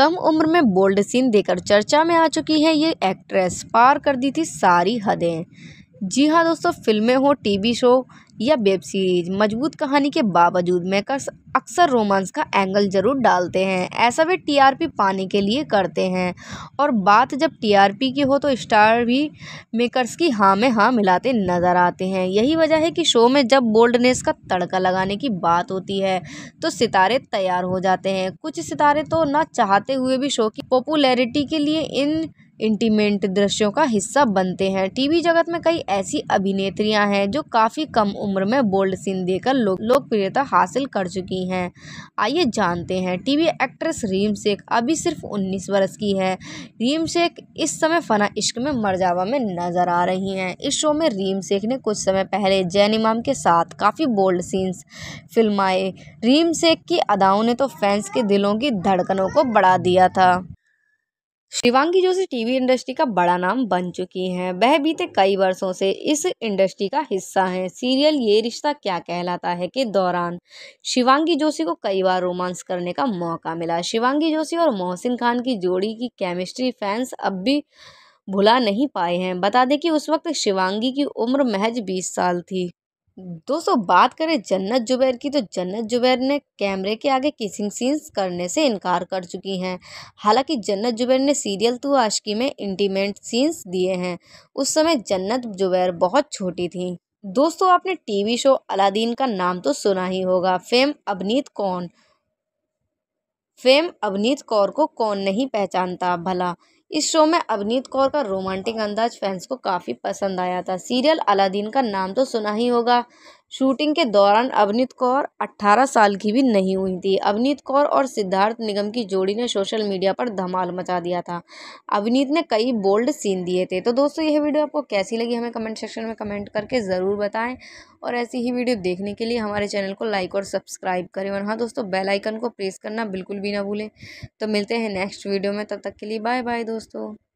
कम उम्र में bold scene देकर चर्चा में आ चुकी हैं ये एक्ट्रेस पार कर दी थी सारी हदें जी हाँ दोस्तों फिल्में हो टीवी शो या वेब सीरीज मजबूत कहानी के बावजूद मेकर्स अक्सर रोमांस का एंगल जरूर डालते हैं ऐसा वे टीआरपी पाने के लिए करते हैं और बात जब टीआरपी की हो तो स्टार भी मेकर्स की हाँ में हाँ मिलाते नज़र आते हैं यही वजह है कि शो में जब बोल्डनेस का तड़का लगाने की बात होती है तो सितारे तैयार हो जाते हैं कुछ सितारे तो ना चाहते हुए भी शो की पॉपुलैरिटी के लिए इन इंटीमेट दृश्यों का हिस्सा बनते हैं टीवी जगत में कई ऐसी अभिनेत्रियां हैं जो काफ़ी कम उम्र में बोल्ड सीन देकर लो, लोकप्रियता हासिल कर चुकी हैं आइए जानते हैं टीवी एक्ट्रेस रीम शेख अभी सिर्फ 19 वर्ष की है रीम शेख इस समय फना इश्क में मरजावा में नज़र आ रही हैं इस शो में रीम शेख ने कुछ समय पहले जैन इमाम के साथ काफ़ी बोल्ड सीन्स फिल्माए रीम शेख की अदाओं ने तो फैंस के दिलों की धड़कनों को बढ़ा दिया था शिवांगी जोशी टीवी इंडस्ट्री का बड़ा नाम बन चुकी हैं वह बीते कई वर्षों से इस इंडस्ट्री का हिस्सा हैं सीरियल ये रिश्ता क्या कहलाता है के दौरान शिवांगी जोशी को कई बार रोमांस करने का मौका मिला शिवांगी जोशी और मोहसिन खान की जोड़ी की केमिस्ट्री फैंस अब भी भुला नहीं पाए हैं बता दें कि उस वक्त शिवांगी की उम्र महज बीस साल थी दोस्तों बात करें जन्नत जुबैर की तो जन्नत जुबैर ने कैमरे के आगे किसिंग सीन्स करने से इनकार कर चुकी हैं हालांकि जन्नत जुबैर ने सीरियल तो आशकी में इंटीमेट सीन्स दिए हैं उस समय जन्नत जुबैर बहुत छोटी थी दोस्तों आपने टीवी शो अलादीन का नाम तो सुना ही होगा फेम अवनीत कौन फेम अवनीत कौर को कौन नहीं पहचानता भला इस शो में अवनीत कौर का रोमांटिक अंदाज फैंस को काफ़ी पसंद आया था सीरियल अलादीन का नाम तो सुना ही होगा शूटिंग के दौरान अवनीत कौर 18 साल की भी नहीं हुई थी अवनीत कौर और सिद्धार्थ निगम की जोड़ी ने सोशल मीडिया पर धमाल मचा दिया था अवनीत ने कई बोल्ड सीन दिए थे तो दोस्तों यह वीडियो आपको कैसी लगी हमें कमेंट सेक्शन में कमेंट करके ज़रूर बताएं और ऐसी ही वीडियो देखने के लिए हमारे चैनल को लाइक और सब्सक्राइब करें और हाँ दोस्तों बेलाइकन को प्रेस करना बिल्कुल भी ना भूलें तो मिलते हैं नेक्स्ट वीडियो में तब तक के लिए बाय बाय दोस्तों